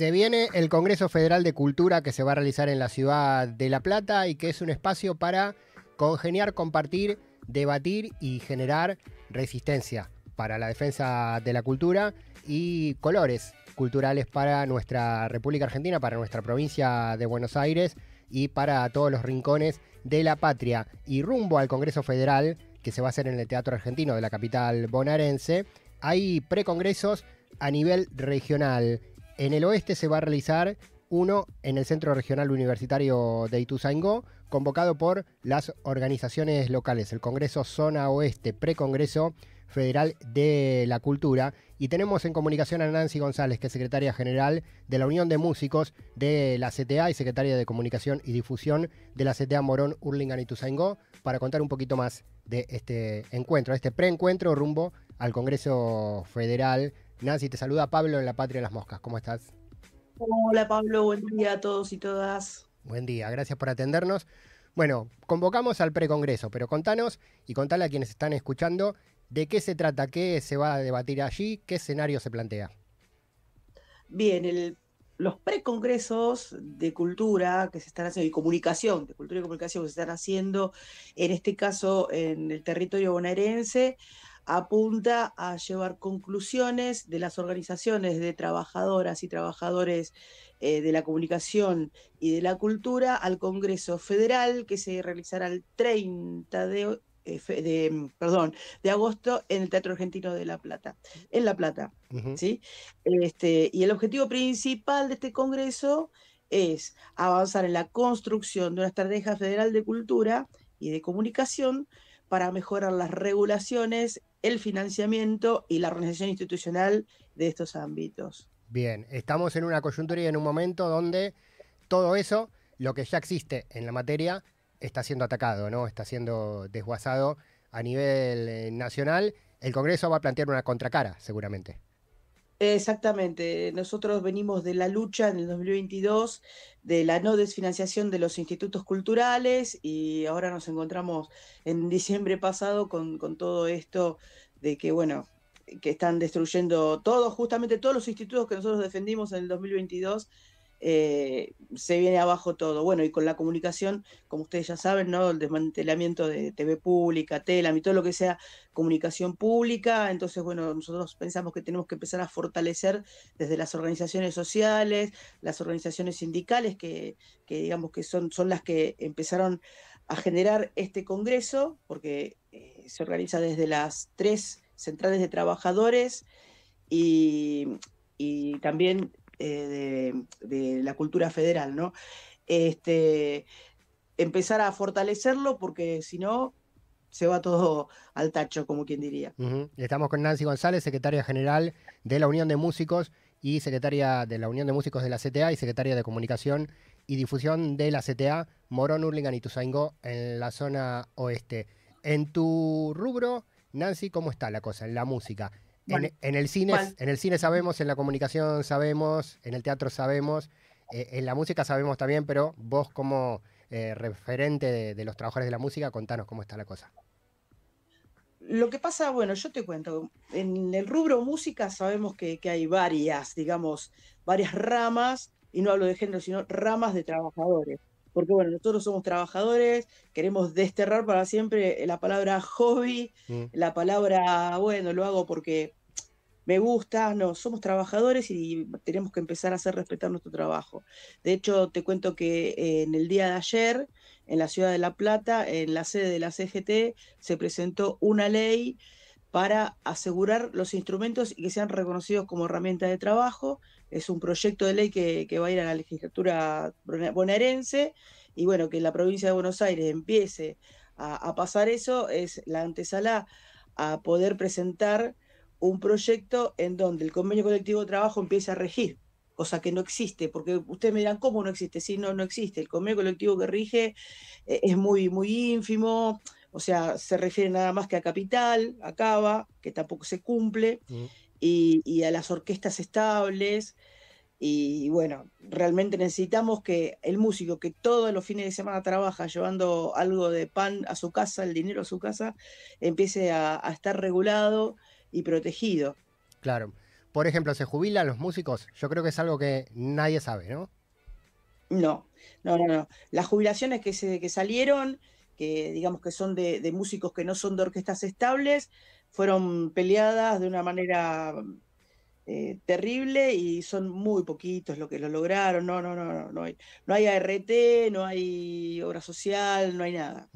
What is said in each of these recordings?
Se viene el Congreso Federal de Cultura que se va a realizar en la ciudad de La Plata y que es un espacio para congeniar, compartir, debatir y generar resistencia para la defensa de la cultura y colores culturales para nuestra República Argentina, para nuestra provincia de Buenos Aires y para todos los rincones de la patria. Y rumbo al Congreso Federal, que se va a hacer en el Teatro Argentino de la capital bonaerense, hay precongresos a nivel regional en el oeste se va a realizar uno en el Centro Regional Universitario de Ituzaingó, convocado por las organizaciones locales, el Congreso Zona Oeste, Precongreso Federal de la Cultura. Y tenemos en comunicación a Nancy González, que es secretaria general de la Unión de Músicos de la CTA y secretaria de Comunicación y Difusión de la CTA Morón, Urlingan y para contar un poquito más de este encuentro, este preencuentro rumbo al Congreso Federal Nancy, te saluda Pablo en La Patria de las Moscas. ¿Cómo estás? Hola Pablo, buen día a todos y todas. Buen día, gracias por atendernos. Bueno, convocamos al precongreso, pero contanos y contale a quienes están escuchando de qué se trata, qué se va a debatir allí, qué escenario se plantea. Bien, los precongresos de cultura que se están haciendo y comunicación, de cultura y comunicación que se están haciendo, en este caso en el territorio bonaerense, apunta a llevar conclusiones de las organizaciones de trabajadoras y trabajadores eh, de la comunicación y de la cultura al Congreso Federal que se realizará el 30 de, eh, mm, perdón, de agosto en el Teatro Argentino de La Plata, en La Plata. ¿sí? este, y el objetivo principal de este Congreso es avanzar en la construcción de una estrategia federal de cultura y de comunicación para mejorar las regulaciones el financiamiento y la organización institucional de estos ámbitos. Bien, estamos en una coyuntura y en un momento donde todo eso, lo que ya existe en la materia, está siendo atacado, ¿no? Está siendo desguazado a nivel eh, nacional. El Congreso va a plantear una contracara, seguramente. Exactamente, nosotros venimos de la lucha en el 2022 de la no desfinanciación de los institutos culturales y ahora nos encontramos en diciembre pasado con, todo esto de que, bueno, que están destruyendo todos, justamente todos los institutos que nosotros defendimos en el 2022 eh, se viene abajo todo. Bueno, y con la comunicación, como ustedes ya saben, ¿no? El desmantelamiento de TV pública, Telam y todo lo que sea comunicación pública. Entonces, bueno, nosotros pensamos que tenemos que empezar a fortalecer desde las organizaciones sociales, las organizaciones sindicales, que, digamos que son, son las que empezaron a generar este congreso, porque eh, se organiza desde las tres centrales de trabajadores y y también eh, de, la cultura federal, ¿no? Este, empezar a fortalecerlo porque si no se va todo al tacho, como quien diría. Estamos con Nancy González, secretaria general de la Unión de Músicos y secretaria de la Unión de Músicos de la CTA y secretaria de Comunicación y Difusión de la CTA, Morón, Urlingan y Tuzaingó, en la zona oeste. En tu rubro, Nancy, ¿cómo está la cosa en la música? en, el cine, en el cine sabemos, en la comunicación sabemos, en el teatro sabemos, eh, en la música sabemos también, pero vos como eh, referente de, los trabajadores de la música, contanos cómo está la cosa. Lo que pasa, bueno, yo te cuento, en el rubro música sabemos que, hay varias, digamos, varias ramas, y no hablo de género, sino ramas de trabajadores porque bueno, nosotros somos trabajadores, queremos desterrar para siempre la palabra hobby, mm. la palabra, bueno, lo hago porque me gusta, no, somos trabajadores y tenemos que empezar a hacer respetar nuestro trabajo. De hecho, te cuento que eh, en el día de ayer, en la ciudad de La Plata, en la sede de la CGT, se presentó una ley para asegurar los instrumentos y que sean reconocidos como herramienta de trabajo. Es un proyecto de ley que, va a ir a la legislatura bonaerense y bueno, que la provincia de Buenos Aires empiece a, a pasar eso es la antesala a poder presentar un proyecto en donde el convenio colectivo de trabajo empiece a regir, cosa que no existe, porque ustedes me dirán, ¿cómo no existe? si no, no existe. El convenio colectivo que rige eh, es muy, muy ínfimo, o sea, se refiere nada más que a capital, a que tampoco se cumple, mm. y, a las orquestas estables. Y bueno, realmente necesitamos que el músico que todos los fines de semana trabaja llevando algo de pan a su casa, el dinero a su casa, empiece a estar regulado y protegido. Claro. Por ejemplo, ¿se jubilan los músicos? Yo creo que es algo que nadie sabe, ¿no? No, no, no, Las jubilaciones que, se, que salieron, que digamos que son de, músicos que no son de orquestas estables, fueron peleadas de una manera eh, terrible y son muy poquitos los que lo lograron. No, no, no, no, no hay, no hay ART, no hay obra social, no hay nada.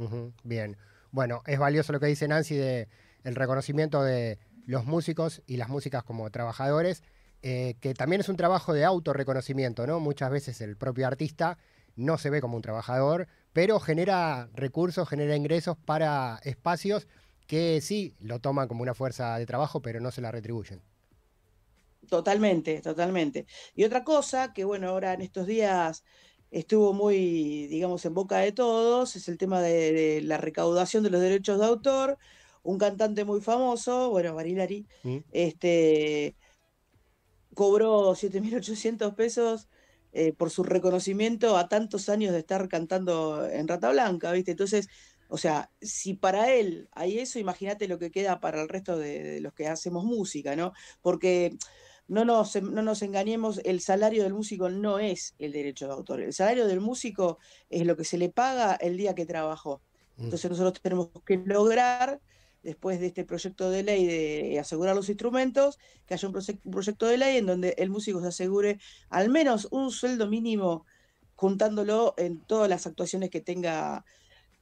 Bien. Bueno, es valioso lo que dice Nancy de el reconocimiento de, los músicos y las músicas como trabajadores, eh, que también es un trabajo de autorreconocimiento, ¿no? Muchas veces el propio artista no se ve como un trabajador, pero genera recursos, genera ingresos para espacios que sí lo toman como una fuerza de trabajo, pero no se la retribuyen. Totalmente, totalmente. Y otra cosa que, bueno, ahora en estos días estuvo muy, digamos, en boca de todos, es el tema de, de la recaudación de los derechos de autor, un cantante muy famoso, bueno, Barilari, mm. este, cobró 7.800 pesos eh, por su reconocimiento a tantos años de estar cantando en Rata Blanca, ¿viste? Entonces, o sea, si para él hay eso, imagínate lo que queda para el resto de, los que hacemos música, ¿no? Porque no nos, no nos engañemos, el salario del músico no es el derecho de autor, el salario del músico es lo que se le paga el día que trabajó. Mm. Entonces nosotros tenemos que lograr después de este proyecto de ley de asegurar los instrumentos, que haya un, proyecto de ley en donde el músico se asegure al menos un sueldo mínimo juntándolo en todas las actuaciones que tenga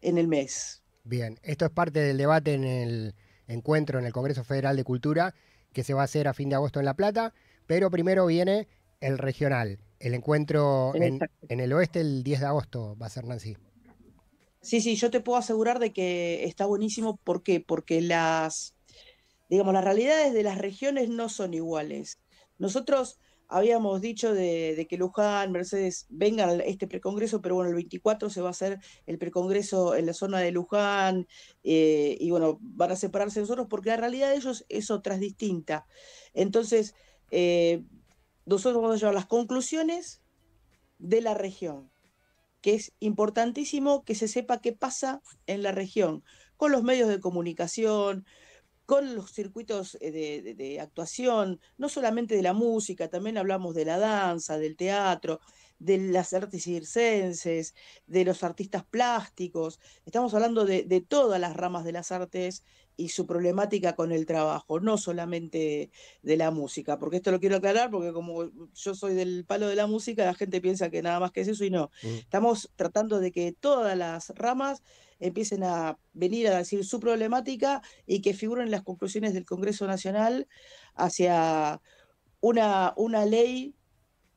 en el mes. Bien, esto es parte del debate en el encuentro en el Congreso Federal de Cultura que se va a hacer a fin de agosto en La Plata, pero primero viene el regional, el encuentro en, en el oeste el 10 de agosto, va a ser Nancy. Sí, sí, yo te puedo asegurar de que está buenísimo. ¿Por qué? Porque las, digamos, las realidades de las regiones no son iguales. Nosotros habíamos dicho de, que Luján, Mercedes vengan a este precongreso, pero bueno, el 24 se va a hacer el precongreso en la zona de Luján eh, y bueno, van a separarse nosotros porque la realidad de ellos es otra, es distinta. Entonces, eh, nosotros vamos a llevar las conclusiones de la región que es importantísimo que se sepa qué pasa en la región, con los medios de comunicación, con los circuitos eh, de, actuación, no solamente de la música, también hablamos de la danza, del teatro, de las artes circenses, de los artistas plásticos, estamos hablando de, todas las ramas de las artes y su problemática con el trabajo, no solamente de la música, porque esto lo quiero aclarar, porque como yo soy del palo de la música, la gente piensa que nada más que es eso y no. Mm. Estamos tratando de que todas las ramas empiecen a venir a decir su problemática y que figuren las conclusiones del Congreso Nacional hacia una, una ley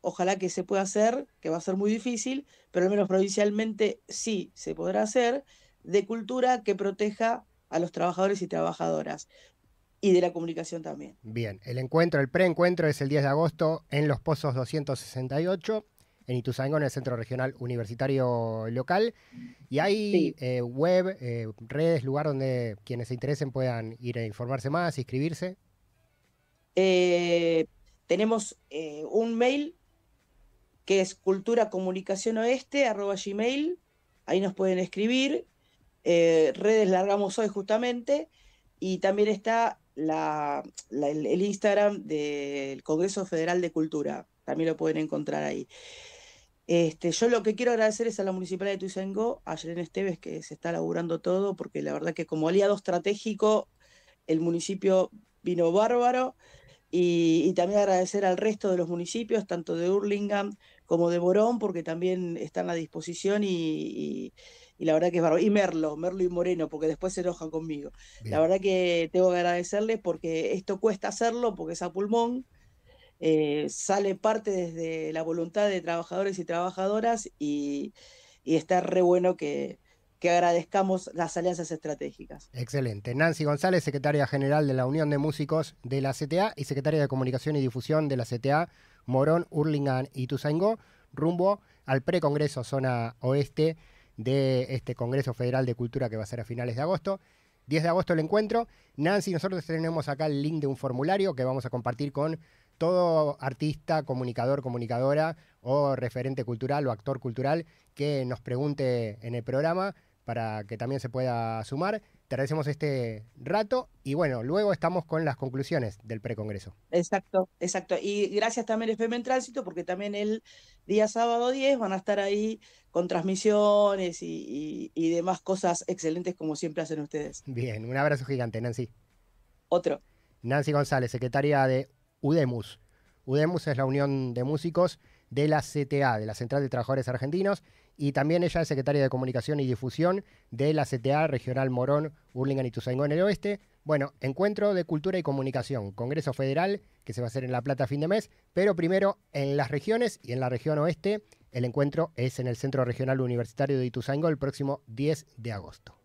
Ojalá que se pueda hacer, que va a ser muy difícil, pero al menos provincialmente sí se podrá hacer, de cultura que proteja a los trabajadores y trabajadoras y de la comunicación también. Bien, el encuentro, el preencuentro es el 10 de agosto en Los Pozos 268, en Ituzaingó, en el Centro Regional Universitario Local. Y hay eh, web, eh, redes, lugar donde quienes se interesen puedan ir a informarse más, inscribirse. Eh, tenemos un mail que es arroba gmail, ahí nos pueden escribir. Eh, redes largamos hoy justamente, y también está la, el, Instagram del Congreso Federal de Cultura, también lo pueden encontrar ahí. Este, yo lo que quiero agradecer es a la Municipalidad de Tuisengo, a Yelena Esteves, que se está laburando todo, porque la verdad que como aliado estratégico, el municipio vino bárbaro. Y, también agradecer al resto de los municipios, tanto de Urlingam como de Borón, porque también están a disposición y, la verdad que es barbaro. Y Merlo, Merlo y Moreno, porque después se enojan conmigo. La verdad que tengo que agradecerles porque esto cuesta hacerlo, porque es a pulmón. Eh, sale parte desde la voluntad de trabajadores y trabajadoras y, y está re bueno que, que agradezcamos las alianzas estratégicas. Excelente. Nancy González, secretaria general de la Unión de Músicos de la CTA y secretaria de Comunicación y Difusión de la CTA, Morón, Urlingan y Tuzaingó, rumbo al precongreso zona oeste de este Congreso Federal de Cultura que va a ser a finales de agosto. 10 de agosto el encuentro. Nancy, nosotros tenemos acá el link de un formulario que vamos a compartir con todo artista, comunicador, comunicadora o referente cultural o actor cultural que nos pregunte en el programa para que también se pueda sumar. Te agradecemos este rato y bueno, luego estamos con las conclusiones del precongreso. Exacto, exacto. Y gracias también FM en Tránsito porque también el día sábado 10 van a estar ahí con transmisiones y, y demás cosas excelentes como siempre hacen ustedes. Bien, un abrazo gigante, Nancy. Otro. Nancy González, secretaria de UDEMUS. UDEMUS es la Unión de Músicos de la CTA, de la Central de Trabajadores Argentinos, y también ella es secretaria de Comunicación y Difusión de la CTA Regional Morón, urlingan y en el Oeste. Bueno, encuentro de cultura y comunicación, Congreso Federal, que se va a hacer en La Plata a fin de mes, pero primero en las regiones y en la región oeste. El encuentro es en el Centro Regional Universitario de Ituzaingó el próximo 10 de agosto.